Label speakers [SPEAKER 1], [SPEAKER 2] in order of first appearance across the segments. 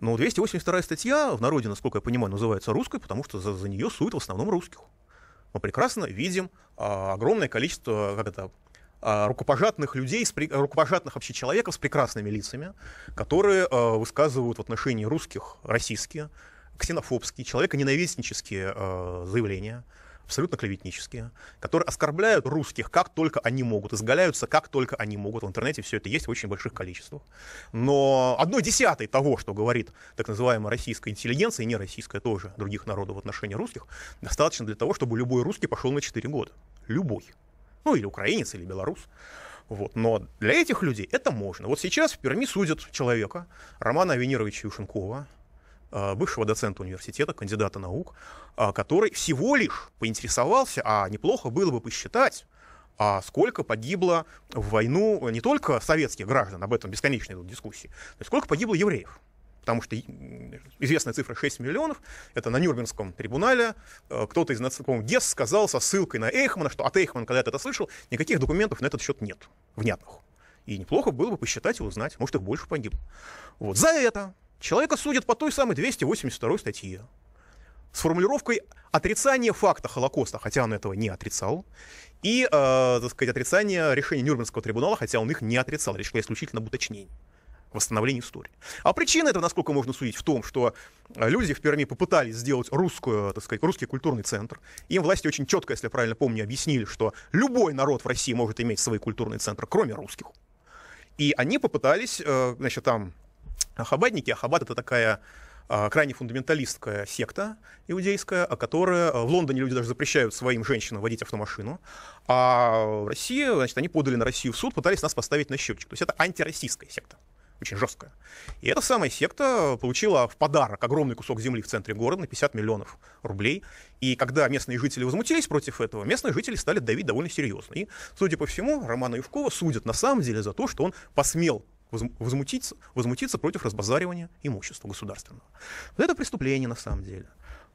[SPEAKER 1] Но ну, 282 статья в народе, насколько я понимаю, называется русской, потому что за, за нее суют в основном русских. Мы прекрасно видим а, огромное количество, как это, а, рукопожатных людей, с, рукопожатных вообще человеков с прекрасными лицами, которые э, высказывают в отношении русских российские, ксенофобские, человеконенавистнические э, заявления абсолютно клеветнические, которые оскорбляют русских как только они могут, изгаляются как только они могут. В интернете все это есть в очень больших количествах. Но одно десятое того, что говорит так называемая российская интеллигенция, и не российская тоже, других народов в отношении русских, достаточно для того, чтобы любой русский пошел на 4 года. Любой. Ну или украинец, или белорус. Вот. Но для этих людей это можно. Вот сейчас в Перми судят человека, Романа Авенировича Юшенкова, Э, бывшего доцента университета, кандидата наук, а, который всего лишь поинтересовался, а неплохо было бы посчитать, а сколько погибло в войну не только советских граждан, об этом бесконечные идут дискуссии, но сколько погибло евреев. Потому что известная цифра 6 миллионов, это на Нюрнбергском трибунале э, кто-то из нацистов, по-моему, Гесс сказал со ссылкой на Эйхмана, что от Эйхмана, когда это слышал, никаких документов на этот счет нет, внятных. И неплохо было бы посчитать и узнать, может, их больше погибло. Вот за это Человека судят по той самой 282 статье с формулировкой отрицание факта Холокоста, хотя он этого не отрицал, и, э, так сказать, отрицание решения Нюрнбергского трибунала, хотя он их не отрицал, речь шла исключительно об уточнении восстановления истории. А причина этого, насколько можно судить, в том, что э, люди в Перми попытались сделать русскую, так сказать, русский культурный центр. Им власти очень четко, если я правильно помню, объяснили, что любой народ в России может иметь свой культурный центр, кроме русских. И они попытались, э, значит, там а хабадники, а Хабад это такая а, крайне фундаменталистская секта иудейская, которая в Лондоне люди даже запрещают своим женщинам водить автомашину, а в России, значит, они подали на Россию в суд, пытались нас поставить на счетчик. То есть это антироссийская секта очень жесткая. И эта самая секта получила в подарок огромный кусок земли в центре города на 50 миллионов рублей. И когда местные жители возмутились против этого, местные жители стали давить довольно серьезно. И, судя по всему, Романа Юшкова судят на самом деле за то, что он посмел возмутиться, возмутиться против разбазаривания имущества государственного. Вот это преступление на самом деле.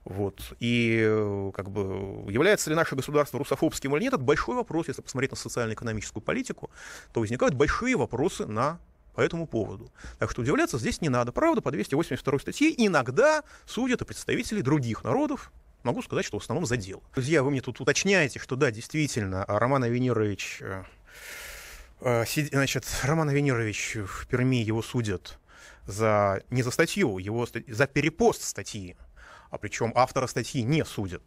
[SPEAKER 1] Вот. И э, как бы, является ли наше государство русофобским или нет, это большой вопрос. Если посмотреть на социально-экономическую политику, то возникают большие вопросы на по этому поводу. Так что удивляться здесь не надо. Правда, по 282 статье иногда судят и представители других народов, могу сказать, что в основном за дело. Друзья, вы мне тут уточняете, что да, действительно, а Роман Авенирович э, Э, значит, Роман Венерович в Перми его судят за не за статью, его за перепост статьи а причем автора статьи не судят.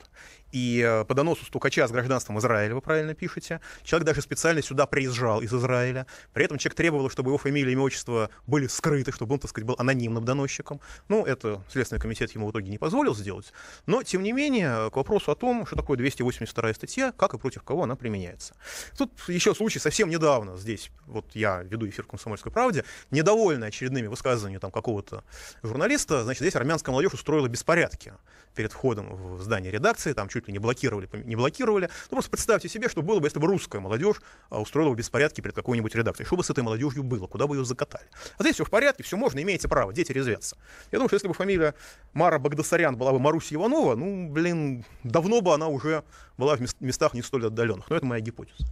[SPEAKER 1] И э, по доносу стукача с гражданством Израиля, вы правильно пишете, человек даже специально сюда приезжал из Израиля. При этом человек требовал, чтобы его фамилия, имя, отчество были скрыты, чтобы он, так сказать, был анонимным доносчиком. Ну, это Следственный комитет ему в итоге не позволил сделать. Но, тем не менее, к вопросу о том, что такое 282 статья, как и против кого она применяется. Тут еще случай совсем недавно здесь, вот я веду эфир «Комсомольской правде», недовольны очередными высказываниями там какого-то журналиста, значит, здесь армянская молодежь устроила беспорядки перед входом в здание редакции, там чуть ли не блокировали, не блокировали. Ну, просто представьте себе, что было бы, если бы русская молодежь а, устроила беспорядки перед какой-нибудь редакцией. Что бы с этой молодежью было, куда бы ее закатали? А здесь все в порядке, все можно, имеете право, дети резвятся. Я думаю, что если бы фамилия Мара Багдасарян была бы Марусь Иванова, ну, блин, давно бы она уже была в местах не столь отдаленных. Но это моя гипотеза.